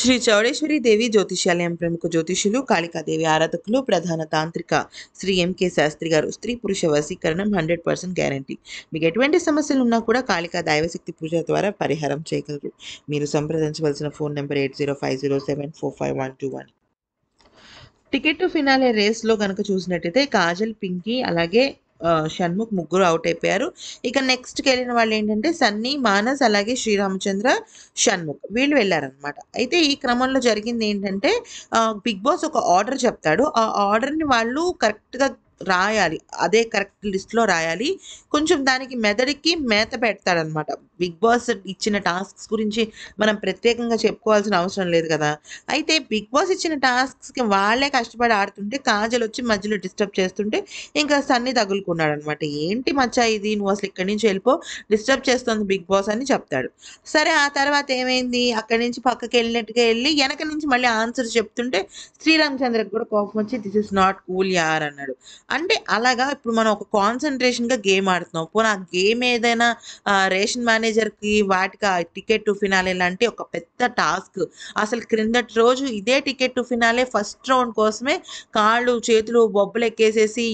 శ్రీ చౌడేశ్వరి దేవి జ్యోతిష్యాలయం ప్రముఖ జ్యోతిషులు కాళికాదేవి ఆరాధకులు ప్రధాన తాంత్రిక శ్రీ ఎంకే శాస్త్రి గారు స్త్రీ పురుష వశీకరణం హండ్రెడ్ పర్సెంట్ గ్యారంటీ మీకు ఎటువంటి సమస్యలు ఉన్నా కూడా కాళికా దైవశక్తి పూజ ద్వారా పరిహారం చేయగలరు మీరు సంప్రదించవలసిన phone number eight zero five zero seven four five one two one ticket to finale రేస్లో కనుక చూసినట్టయితే కాజల్ పింకీ అలాగే షణ్ముఖ్ ముగ్గురు అవుట్ అయిపోయారు ఇక నెక్స్ట్కి వెళ్ళిన వాళ్ళు ఏంటంటే సన్నీ మానస్ అలాగే శ్రీరామచంద్ర షణ్ముఖ్ వీళ్ళు వెళ్ళారనమాట అయితే ఈ క్రమంలో జరిగింది ఏంటంటే బిగ్ బాస్ ఒక ఆర్డర్ చెప్తాడు ఆ ఆర్డర్ని వాళ్ళు కరెక్ట్గా రాయాలి అదే కరెక్ట్ లిస్ట్లో రాయాలి కొంచెం దానికి మెదడికి మేత పెడతాడనమాట బిగ్ బాస్ ఇచ్చిన టాస్క్స్ గురించి మనం ప్రత్యేకంగా చెప్పుకోవాల్సిన అవసరం లేదు కదా అయితే బిగ్ బాస్ ఇచ్చిన టాస్క్స్కి వాళ్ళే కష్టపడి ఆడుతుంటే కాజల్ వచ్చి మధ్యలో డిస్టర్బ్ చేస్తుంటే ఇంకా సన్ని తగులుకున్నాడు అనమాట ఏంటి మచ్చ ఇది నువ్వు అసలు ఇక్కడి నుంచి వెళ్ళిపో డిస్టర్బ్ చేస్తుంది బిగ్ బాస్ అని చెప్తాడు సరే ఆ తర్వాత ఏమైంది అక్కడి నుంచి పక్కకి వెళ్ళినట్టుగా వెళ్ళి వెనక నుంచి మళ్ళీ ఆన్సర్ చెప్తుంటే శ్రీరామచంద్రకి కూడా కోపం వచ్చి దిస్ ఇస్ నాట్ కూల్ యార్ అన్నాడు అంటే అలాగా ఇప్పుడు మనం ఒక కాన్సన్ట్రేషన్గా గేమ్ ఆడుతున్నాం పోనీ ఆ గేమ్ ఏదైనా రేషన్ మేనేజ్ కి వాటికి ఆ టికెట్ టు ఫినాలే లాంటి ఒక పెద్ద టాస్క్ అసలు క్రిందటి రోజు ఇదే ticket to finale first round కోసమే కాళ్ళు చేతులు బొబ్బలు ఎక్కేసేసి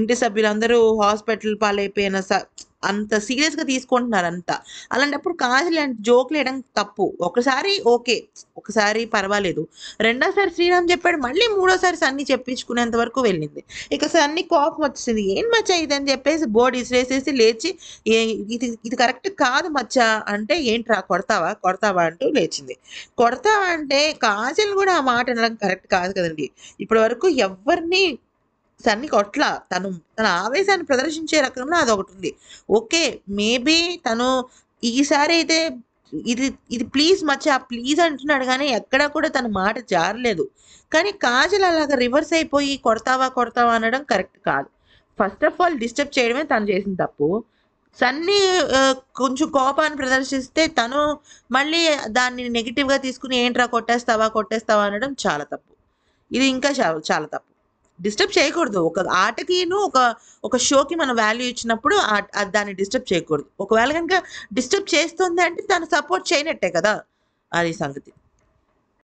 ఇంటి సభ్యులందరూ హాస్పిటల్ పాలైపోయిన స అంత సీరియస్గా తీసుకుంటున్నారు అంతా అలాంటప్పుడు కాజల్ జోక్ లేయడం తప్పు ఒకసారి ఓకే ఒకసారి పర్వాలేదు రెండోసారి శ్రీరామ్ చెప్పాడు మళ్ళీ మూడోసారి సన్ని చెప్పించుకునేంత వరకు వెళ్ళింది ఇక సన్ని కోపం వచ్చింది ఏం మచ్చ ఇది అని చెప్పేసి బోర్డు ఇసిరేసేసి లేచి ఇది ఇది కరెక్ట్ కాదు మచ్చ అంటే ఏంట్రా కొడతావా కొడతావా అంటూ లేచింది కొడతావా అంటే కాజల్ కూడా ఆ మాట అనడం కరెక్ట్ కాదు కదండి ఇప్పటి వరకు ఎవరిని సన్ని కొట్ల తను తన ఆవేశాన్ని ప్రదర్శించే రకంలో అదొకటి ఉంది ఓకే మేబీ తను ఈసారి అయితే ఇది ఇది ప్లీజ్ మచ్చా ప్లీజ్ అంటున్నాడు కానీ ఎక్కడా కూడా తన మాట జారలేదు కానీ కాజల్ అలాగ రివర్స్ అయిపోయి కొడతావా కొడతావా అనడం కరెక్ట్ కాదు ఫస్ట్ ఆఫ్ ఆల్ డిస్టర్బ్ చేయడమే తను చేసిన తప్పు సన్నీ కొంచెం కోపాన్ని ప్రదర్శిస్తే తను మళ్ళీ దాన్ని నెగిటివ్గా తీసుకుని ఏంట్రా కొట్టేస్తావా కొట్టేస్తావా అనడం చాలా తప్పు ఇది ఇంకా చాలా చాలా తప్పు డిస్టర్బ్ చేయకూడదు ఒక ఆటకిను ఒక ఒక షోకి మనం వాల్యూ ఇచ్చినప్పుడు దాన్ని డిస్టర్బ్ చేయకూడదు ఒకవేళ కనుక డిస్టర్బ్ చేస్తుంది అంటే దాన్ని సపోర్ట్ చేయనట్టే కదా అది సంగతి